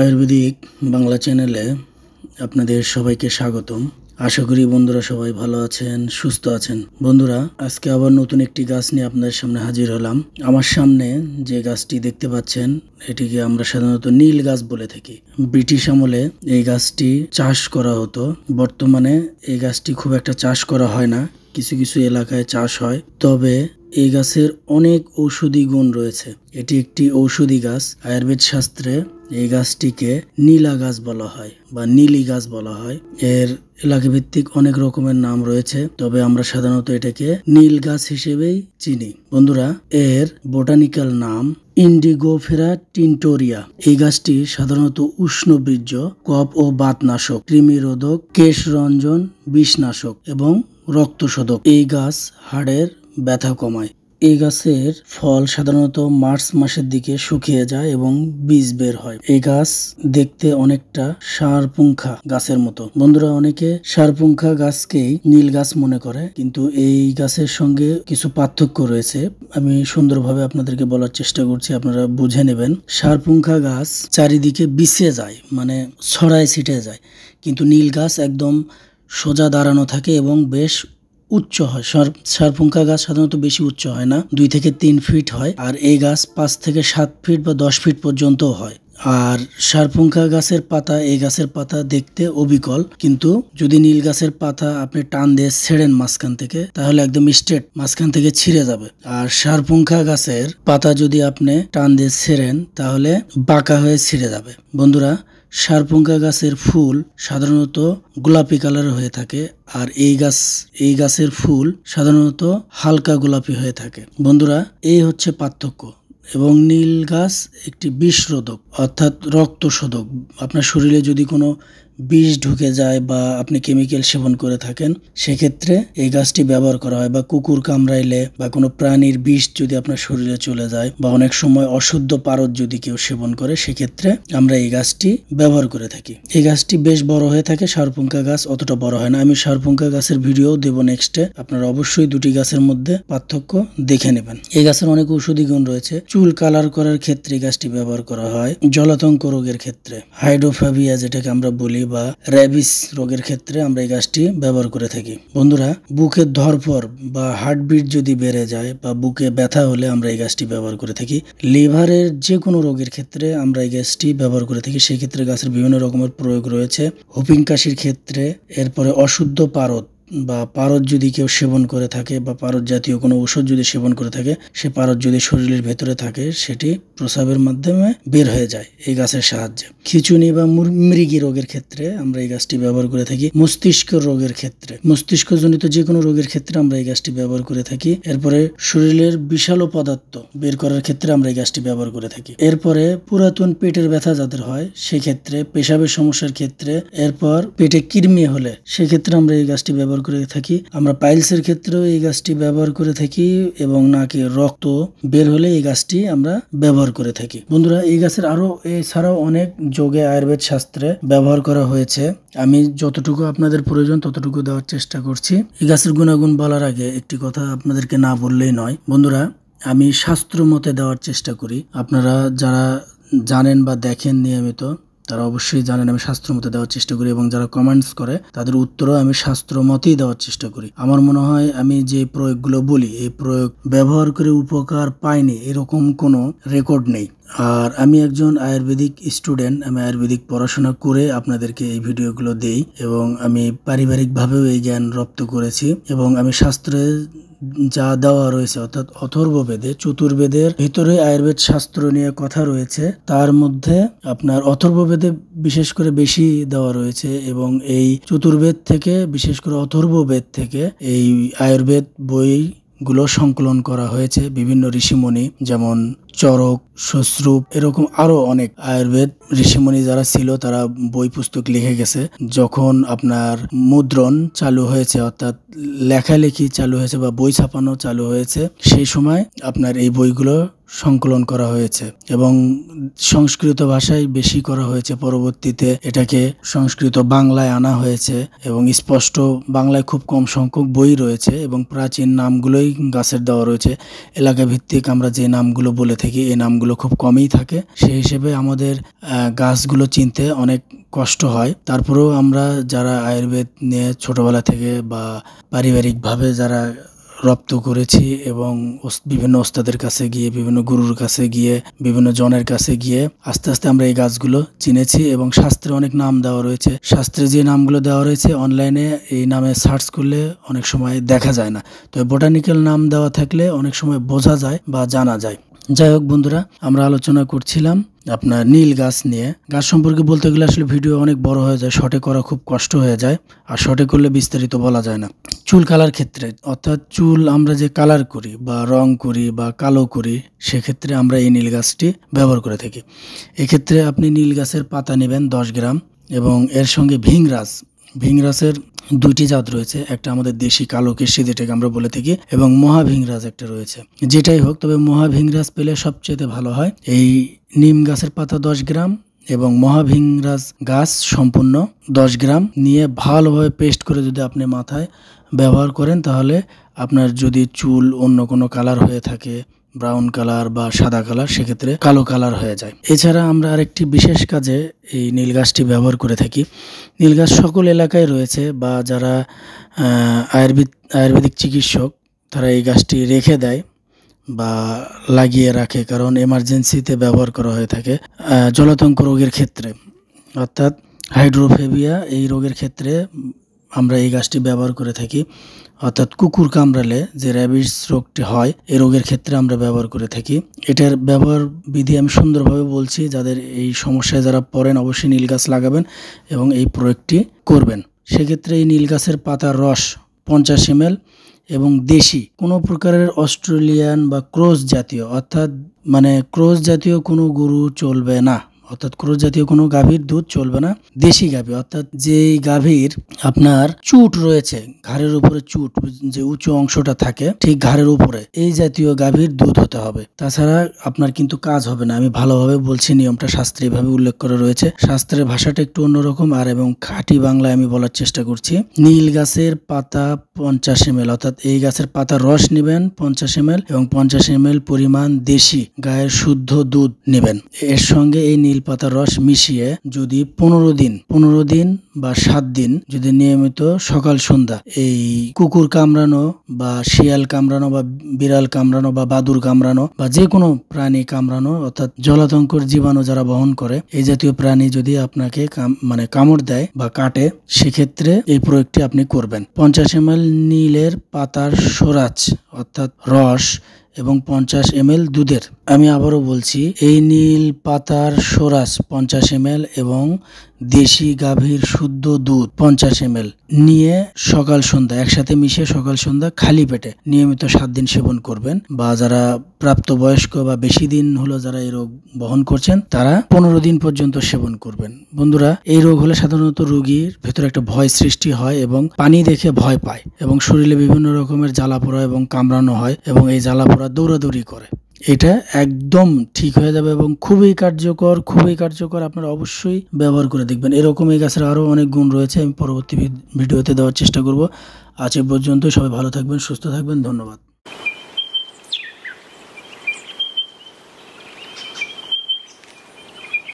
আয়ুর্বেদিক বাংলা চ্যানেলে আপনাদের সবাইকে স্বাগতম আশা করি বন্ধুরা সবাই ভালো আছেন সুস্থ আছেন বন্ধুরা আজকে আবার নতুন একটি গাছ নিয়ে আপনাদের সামনে হাজির হলাম আমার সামনে যে গাছটি দেখতে পাচ্ছেন এটিকে আমরা সাধারণত নীল গাছ বলে থাকি ব্রিটিশ আমলে এই গাছটি চাষ করা হতো বর্তমানে এই গাছটি খুব একটা চাষ করা হয় না কিছু কিছু এলাকায় চাষ হয় তবে এই গাছের অনেক ঔষধি গুণ রয়েছে এটি একটি ঔষধি গাছ আয়ুর্বেদ শাস্ত্রে এই গাছটিকে নীলা গাছ বলা হয় বা নীলি গাছ বলা হয় এর এলাকা ভিত্তিক অনেক রকমের নাম রয়েছে তবে আমরা সাধারণত এটাকে নীল গাছ হিসেবেই চিনি বন্ধুরা এর বোটানিক্যাল নাম ইন্ডিগোফেরা টিন্টোরিয়া এই গাছটি সাধারণত বীর্য কপ ও বাতনাশক কৃমিরোধক কেশরঞ্জন বিষনাশক এবং রক্তশোধক এই গাছ হাড়ের ব্যথা কমায় এই গাছের ফল সাধারণত মার্চ মাসের দিকে শুকিয়ে যায় এবং বীজ বের হয় এই গাছ দেখতে অনেকটা সারপুঙ্খা গাছের মতো বন্ধুরা অনেকে সারপুঙ্খা গাছকেই নীল গাছ মনে করে কিন্তু এই গাছের সঙ্গে কিছু পার্থক্য রয়েছে আমি সুন্দরভাবে আপনাদেরকে বলার চেষ্টা করছি আপনারা বুঝে নেবেন সারপুঙ্খা গাছ চারিদিকে বিছে যায় মানে ছড়ায় ছিটে যায় কিন্তু নীল গাছ একদম সোজা দাঁড়ানো থাকে এবং বেশ উচ্চ হয় সারপুঙ্কা গাছ সাধারণত বেশি উচ্চ হয় না দুই থেকে তিন ফিট হয় আর এই গাছ পাঁচ থেকে সাত ফিট বা দশ ফিট পর্যন্ত হয় আর সারপুঙ্খা গাছের পাতা এই গাছের পাতা দেখতে অবিকল কিন্তু যদি নীল গাছের পাতা আপনি টান দিয়ে ছেড়েন মাঝখান থেকে তাহলে একদম স্ট্রেট মাঝখান থেকে ছিঁড়ে যাবে আর সারপুঙ্খা গাছের পাতা যদি আপনি টান দিয়ে ছেড়েন তাহলে বাঁকা হয়ে ছিঁড়ে যাবে বন্ধুরা সারপুঙ্কা গাছের ফুল সাধারণত গোলাপি কালার হয়ে থাকে আর এই গাছ এই গাছের ফুল সাধারণত হালকা গোলাপি হয়ে থাকে বন্ধুরা এই হচ্ছে পার্থক্য এবং নীল গাছ একটি বিষরোধক অর্থাৎ শোধক আপনার শরীরে যদি কোনো বিষ ঢুকে যায় বা আপনি কেমিক্যাল সেবন করে থাকেন সেক্ষেত্রে এই গাছটি ব্যবহার করা হয় বা কুকুর কামড়াইলে বা কোনো প্রাণীর বিষ যদি আপনার শরীরে চলে যায় বা অনেক সময় অশুদ্ধ পারদ যদি কেউ সেবন করে সেক্ষেত্রে আমরা এই গাছটি ব্যবহার করে থাকি এই গাছটি বেশ বড় হয়ে থাকে সারপুঙ্কা গাছ অতটা বড় হয় না আমি সারপুঙ্কা গাছের ভিডিও দেব নেক্সটে আপনারা অবশ্যই দুটি গাছের মধ্যে পার্থক্য দেখে নেবেন এই গাছের অনেক ঔষধি গুণ রয়েছে চুল কালার করার ক্ষেত্রে গাছটি ব্যবহার করা হয় জলাতঙ্ক রোগের ক্ষেত্রে হাইড্রোফাবিয়া যেটাকে আমরা বলি বা র্যাবিস রোগের ক্ষেত্রে আমরা এই গাছটি ব্যবহার করে থাকি বন্ধুরা বুকের ধরপর বা হার্টবিট যদি বেড়ে যায় বা বুকে ব্যথা হলে আমরা এই গাছটি ব্যবহার করে থাকি লিভারের যে কোনো রোগের ক্ষেত্রে আমরা এই গাছটি ব্যবহার করে থাকি সেক্ষেত্রে গাছের বিভিন্ন রকমের প্রয়োগ রয়েছে হুপিং কাশির ক্ষেত্রে এরপরে অশুদ্ধ পারদ বা পারদ যদি কেউ সেবন করে থাকে বা পারদ জাতীয় কোনো ওষুধ যদি সেবন করে থাকে সে পারদ যদি শরীরের ভেতরে থাকে সেটি প্রস্রাবের মাধ্যমে বের হয়ে যায় এই গাছের সাহায্যে খিচুনি বা মৃগী রোগের ক্ষেত্রে আমরা এই গাছটি ব্যবহার করে থাকি মস্তিষ্ক রোগের ক্ষেত্রে মস্তিষ্কজনিত যে কোনো রোগের ক্ষেত্রে আমরা এই গাছটি ব্যবহার করে থাকি এরপরে শরীরের বিশাল পদার্থ বের করার ক্ষেত্রে আমরা এই গাছটি ব্যবহার করে থাকি এরপরে পুরাতন পেটের ব্যথা যাদের হয় সেক্ষেত্রে পেশাবের সমস্যার ক্ষেত্রে এরপর পেটে কৃমি হলে সেক্ষেত্রে আমরা এই গাছটি ব্যবহার করে থাকি আমরা পাইলসের ক্ষেত্রেও এই গাছটি ব্যবহার করে থাকি এবং নাকি রক্ত বের হলে এই গাছটি আমরা ব্যবহার করে থাকি বন্ধুরা এই গাছের আরও এছাড়াও অনেক যোগে আয়ুর্বেদ শাস্ত্রে ব্যবহার করা হয়েছে আমি যতটুকু আপনাদের প্রয়োজন ততটুকু দেওয়ার চেষ্টা করছি এই গাছের গুণাগুণ বলার আগে একটি কথা আপনাদেরকে না বললেই নয় বন্ধুরা আমি শাস্ত্র মতে দেওয়ার চেষ্টা করি আপনারা যারা জানেন বা দেখেন নিয়মিত তারা অবশ্যই জানেন আমি শাস্ত্র মতে দেওয়ার চেষ্টা করি এবং যারা কমেন্টস করে তাদের উত্তরও আমি শাস্ত্র মতেই দেওয়ার চেষ্টা করি আমার মনে হয় আমি যে প্রয়োগগুলো বলি এই প্রয়োগ ব্যবহার করে উপকার পাইনি এরকম কোনো রেকর্ড নেই আর আমি একজন আয়ুর্বেদিক স্টুডেন্ট আমি আয়ুর্বেদিক পড়াশোনা করে আপনাদেরকে এই ভিডিওগুলো দেই এবং আমি পারিবারিকভাবেও এই জ্ঞান রপ্ত করেছি এবং আমি শাস্ত্রে যা দেওয়া রয়েছে অর্থাৎ অথর্ববেদে চতুর্বেদের ভিতরে আয়ুর্বেদ শাস্ত্র নিয়ে কথা রয়েছে তার মধ্যে আপনার অথর্ববেদে বিশেষ করে বেশি দেওয়া রয়েছে এবং এই চতুর্বেদ থেকে বিশেষ করে অথর্ববেদ থেকে এই আয়ুর্বেদ বই গুলো সংকলন করা হয়েছে বিভিন্ন ঋষিমণি যেমন চরক সশ্রুপ এরকম আরও অনেক আয়ুর্বেদ ঋষিমণি যারা ছিল তারা বই পুস্তক লিখে গেছে যখন আপনার মুদ্রণ চালু হয়েছে অর্থাৎ লেখালেখি চালু হয়েছে বা বই ছাপানো চালু হয়েছে সেই সময় আপনার এই বইগুলো সংকলন করা হয়েছে এবং সংস্কৃত ভাষায় বেশি করা হয়েছে পরবর্তীতে এটাকে সংস্কৃত বাংলায় আনা হয়েছে এবং স্পষ্ট বাংলায় খুব কম সংখ্যক বই রয়েছে এবং প্রাচীন নামগুলোই গাছের দেওয়া রয়েছে এলাকা ভিত্তিক আমরা যে নামগুলো বলে থাকি এই নামগুলো গাছগুলো খুব কমই থাকে সেই হিসেবে আমাদের গাছগুলো চিনতে অনেক কষ্ট হয় তারপরেও আমরা যারা আয়ুর্বেদ নিয়ে ছোটোবেলা থেকে বা পারিবারিকভাবে যারা রপ্ত করেছি এবং বিভিন্ন ওস্তাদের কাছে গিয়ে বিভিন্ন গুরুর কাছে গিয়ে বিভিন্ন জনের কাছে গিয়ে আস্তে আস্তে আমরা এই গাছগুলো চিনেছি এবং শাস্ত্রে অনেক নাম দেওয়া রয়েছে শাস্ত্রে যে নামগুলো দেওয়া রয়েছে অনলাইনে এই নামে সার্চ করলে অনেক সময় দেখা যায় না তো বোটানিক্যাল নাম দেওয়া থাকলে অনেক সময় বোঝা যায় বা জানা যায় যাই হোক বন্ধুরা আমরা আলোচনা করছিলাম আপনার নীল গাছ নিয়ে গাছ সম্পর্কে বলতে গেলে আসলে ভিডিও অনেক বড় হয়ে যায় শর্টে করা খুব কষ্ট হয়ে যায় আর শর্টে করলে বিস্তারিত বলা যায় না চুল কালার ক্ষেত্রে অর্থাৎ চুল আমরা যে কালার করি বা রং করি বা কালো করি সেক্ষেত্রে আমরা এই নীল গাছটি ব্যবহার করে থাকি এক্ষেত্রে আপনি নীল গাছের পাতা নেবেন দশ গ্রাম এবং এর সঙ্গে ভিংরাজ ভিংরাসের দুইটি জাত রয়েছে একটা আমাদের দেশি কালো কেশি যেটাকে আমরা বলে থাকি এবং মহাভিংরাজ একটা রয়েছে যেটাই হোক তবে মহাভিংরাজ পেলে সবচেয়ে ভালো হয় এই নিম গাছের পাতা দশ গ্রাম এবং মহাভিংরাজ গাছ সম্পূর্ণ দশ গ্রাম নিয়ে ভালোভাবে পেস্ট করে যদি আপনি মাথায় ব্যবহার করেন তাহলে আপনার যদি চুল অন্য কোনো কালার হয়ে থাকে ব্রাউন কালার বা সাদা কালার সেক্ষেত্রে কালো কালার হয়ে যায় এছাড়া আমরা আরেকটি বিশেষ কাজে এই নীল গাছটি ব্যবহার করে থাকি নীল গাছ সকল এলাকায় রয়েছে বা যারা আয়ুর্বেদ আয়ুর্বেদিক চিকিৎসক তারা এই গাছটি রেখে দেয় বা লাগিয়ে রাখে কারণ এমার্জেন্সিতে ব্যবহার করা হয়ে থাকে জলাতঙ্ক রোগের ক্ষেত্রে অর্থাৎ হাইড্রোফেবিয়া এই রোগের ক্ষেত্রে আমরা এই গাছটি ব্যবহার করে থাকি অর্থাৎ কুকুর কামড়ালে যে র্যাবিস রোগটি হয় এই রোগের ক্ষেত্রে আমরা ব্যবহার করে থাকি এটার ব্যবহার বিধি আমি সুন্দরভাবে বলছি যাদের এই সমস্যায় যারা পড়েন অবশ্যই নীল গাছ লাগাবেন এবং এই প্রয়োগটি করবেন সেক্ষেত্রে এই নীল গাছের পাতার রস পঞ্চাশ এম এবং দেশি কোনো প্রকারের অস্ট্রেলিয়ান বা ক্রোস জাতীয় অর্থাৎ মানে ক্রোস জাতীয় কোনো গরু চলবে না অর্থাৎ ক্রোধ জাতীয় কোনো গাভীর দুধ চলবে না দেশি গাভী অর্থাৎ যেই গাভীর আপনার চুট রয়েছে ঘাড়ের উপরে চুট যে উঁচু অংশটা থাকে ঠিক ঘাড়ের উপরে এই জাতীয় গাভীর দুধ হতে হবে তাছাড়া আপনার কিন্তু কাজ হবে না আমি ভালোভাবে বলছি নিয়মটা শাস্ত্রীয়ভাবে উল্লেখ করা রয়েছে শাস্ত্রের ভাষাটা একটু অন্যরকম আর এবং খাঁটি বাংলায় আমি বলার চেষ্টা করছি নীল গাছের পাতা পঞ্চাশ এম অর্থাৎ এই গাছের পাতা রস নেবেন পঞ্চাশ এম এবং পঞ্চাশ এম পরিমাণ দেশি গায়ের শুদ্ধ দুধ নেবেন এর সঙ্গে এই নীল পাতার রস মিশিয়ে যদি পনেরো দিন পনেরো দিন বা সাত দিন যদি নিয়মিত সকাল সন্ধ্যা এই কুকুর কামড়ানো বা শিয়াল কামড়ানো বা বিড়াল কামড়ানো বা বাদুর কামড়ানো বা যে কোনো প্রাণী কামড়ানো অর্থাৎ জলাতঙ্কর জীবাণু যারা বহন করে এই জাতীয় প্রাণী যদি আপনাকে মানে কামড় দেয় বা কাটে সেক্ষেত্রে এই প্রয়োগটি আপনি করবেন পঞ্চাশ এম এল নীলের পাতার সরাচ অর্থাৎ রস এবং পঞ্চাশ এমএল দুধের আমি আবারও বলছি এই নীল পাতার সোরাস পঞ্চাশ এমএল এবং দেশি গাভীর শুদ্ধ দুধ পঞ্চাশ এম নিয়ে সকাল সন্ধ্যা একসাথে মিশিয়ে সকাল সন্ধ্যা খালি পেটে নিয়মিত সাত দিন সেবন করবেন বা যারা প্রাপ্তবয়স্ক বা বেশি দিন হলো যারা এই রোগ বহন করছেন তারা পনেরো দিন পর্যন্ত সেবন করবেন বন্ধুরা এই রোগ হলে সাধারণত রোগীর ভেতরে একটা ভয় সৃষ্টি হয় এবং পানি দেখে ভয় পায় এবং শরীরে বিভিন্ন রকমের জ্বালা পোড়া এবং কামড়ানো হয় এবং এই জ্বালা পোড়া দৌড়াদৌড়ি করে এটা একদম ঠিক হয়ে যাবে এবং খুবই কার্যকর খুবই কার্যকর আপনারা অবশ্যই ব্যবহার করে দেখবেন এরকম এই গাছের আরও অনেক গুণ রয়েছে আমি পরবর্তী ভিডিওতে দেওয়ার চেষ্টা করব আজ পর্যন্ত সবাই ভালো থাকবেন সুস্থ থাকবেন ধন্যবাদ